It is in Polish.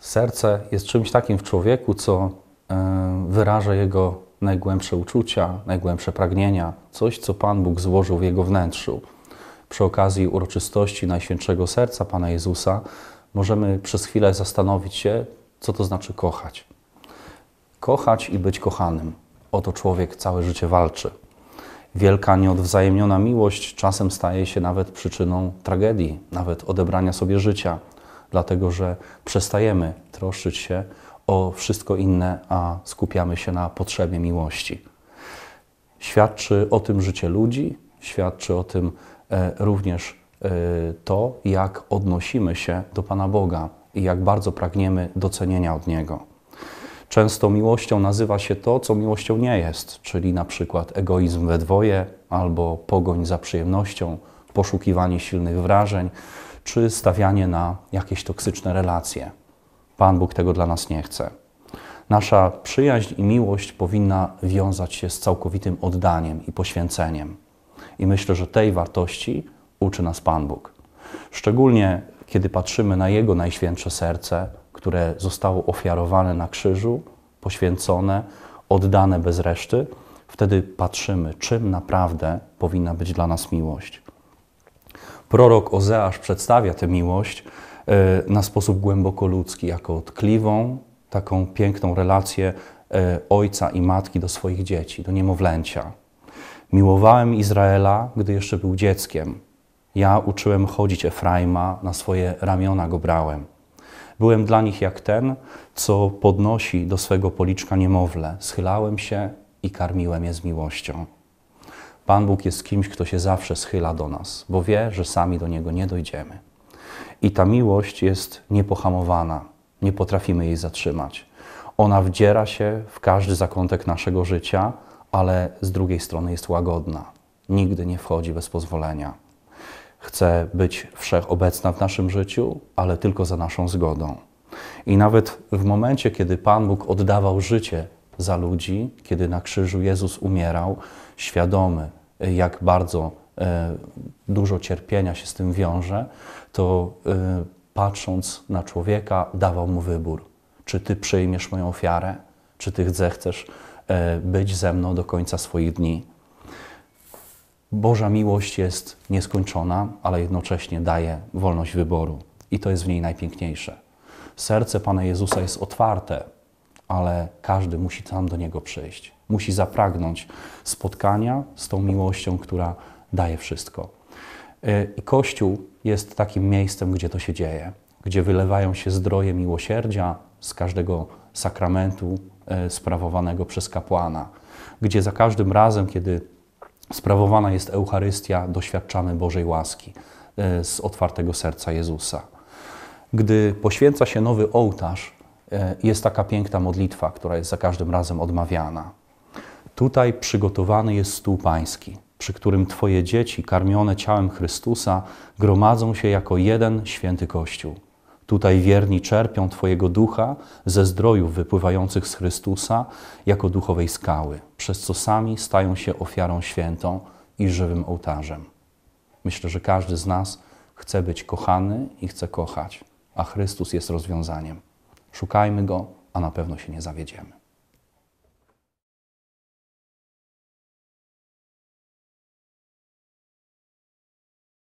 Serce jest czymś takim w człowieku, co e, wyraża jego najgłębsze uczucia, najgłębsze pragnienia, coś, co Pan Bóg złożył w jego wnętrzu. Przy okazji uroczystości Najświętszego Serca Pana Jezusa możemy przez chwilę zastanowić się, co to znaczy kochać. Kochać i być kochanym. O to człowiek całe życie walczy. Wielka, nieodwzajemniona miłość czasem staje się nawet przyczyną tragedii, nawet odebrania sobie życia – dlatego że przestajemy troszczyć się o wszystko inne, a skupiamy się na potrzebie miłości. Świadczy o tym życie ludzi, świadczy o tym e, również e, to, jak odnosimy się do Pana Boga i jak bardzo pragniemy docenienia od Niego. Często miłością nazywa się to, co miłością nie jest, czyli na przykład egoizm we dwoje albo pogoń za przyjemnością, poszukiwanie silnych wrażeń czy stawianie na jakieś toksyczne relacje. Pan Bóg tego dla nas nie chce. Nasza przyjaźń i miłość powinna wiązać się z całkowitym oddaniem i poświęceniem. I myślę, że tej wartości uczy nas Pan Bóg. Szczególnie kiedy patrzymy na Jego najświętsze serce, które zostało ofiarowane na krzyżu, poświęcone, oddane bez reszty, wtedy patrzymy, czym naprawdę powinna być dla nas miłość prorok Ozeasz przedstawia tę miłość e, na sposób głęboko ludzki, jako tkliwą, taką piękną relację e, ojca i matki do swoich dzieci, do niemowlęcia. Miłowałem Izraela, gdy jeszcze był dzieckiem. Ja uczyłem chodzić Efraima, na swoje ramiona go brałem. Byłem dla nich jak ten, co podnosi do swego policzka niemowlę. Schylałem się i karmiłem je z miłością. Pan Bóg jest kimś, kto się zawsze schyla do nas, bo wie, że sami do Niego nie dojdziemy. I ta miłość jest niepohamowana, nie potrafimy jej zatrzymać. Ona wdziera się w każdy zakątek naszego życia, ale z drugiej strony jest łagodna. Nigdy nie wchodzi bez pozwolenia. Chce być wszechobecna w naszym życiu, ale tylko za naszą zgodą. I nawet w momencie, kiedy Pan Bóg oddawał życie za ludzi, kiedy na krzyżu Jezus umierał, świadomy, jak bardzo e, dużo cierpienia się z tym wiąże, to e, patrząc na człowieka, dawał mu wybór: czy ty przyjmiesz moją ofiarę, czy ty zechcesz e, być ze mną do końca swoich dni. Boża miłość jest nieskończona, ale jednocześnie daje wolność wyboru, i to jest w niej najpiękniejsze. Serce Pana Jezusa jest otwarte ale każdy musi tam do niego przyjść. Musi zapragnąć spotkania z tą miłością, która daje wszystko. E, I Kościół jest takim miejscem, gdzie to się dzieje, gdzie wylewają się zdroje miłosierdzia z każdego sakramentu e, sprawowanego przez kapłana, gdzie za każdym razem, kiedy sprawowana jest Eucharystia, doświadczamy Bożej łaski e, z otwartego serca Jezusa. Gdy poświęca się nowy ołtarz, E, jest taka piękna modlitwa, która jest za każdym razem odmawiana. Tutaj przygotowany jest stół pański, przy którym Twoje dzieci, karmione ciałem Chrystusa, gromadzą się jako jeden święty Kościół. Tutaj wierni czerpią Twojego ducha ze zdrojów wypływających z Chrystusa jako duchowej skały, przez co sami stają się ofiarą świętą i żywym ołtarzem. Myślę, że każdy z nas chce być kochany i chce kochać, a Chrystus jest rozwiązaniem. Szukajmy Go, a na pewno się nie zawiedziemy.